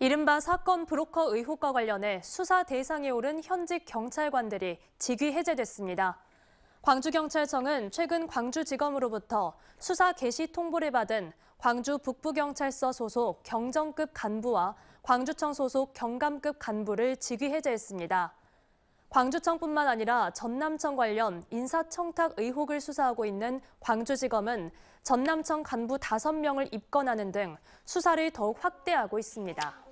이른바 사건 브로커 의혹과 관련해 수사 대상에 오른 현직 경찰관들이 직위 해제됐습니다. 광주경찰청은 최근 광주지검으로부터 수사 개시 통보를 받은 광주 북부경찰서 소속 경정급 간부와 광주청 소속 경감급 간부를 직위 해제했습니다. 광주청뿐만 아니라 전남청 관련 인사청탁 의혹을 수사하고 있는 광주지검은 전남청 간부 5명을 입건하는 등 수사를 더욱 확대하고 있습니다.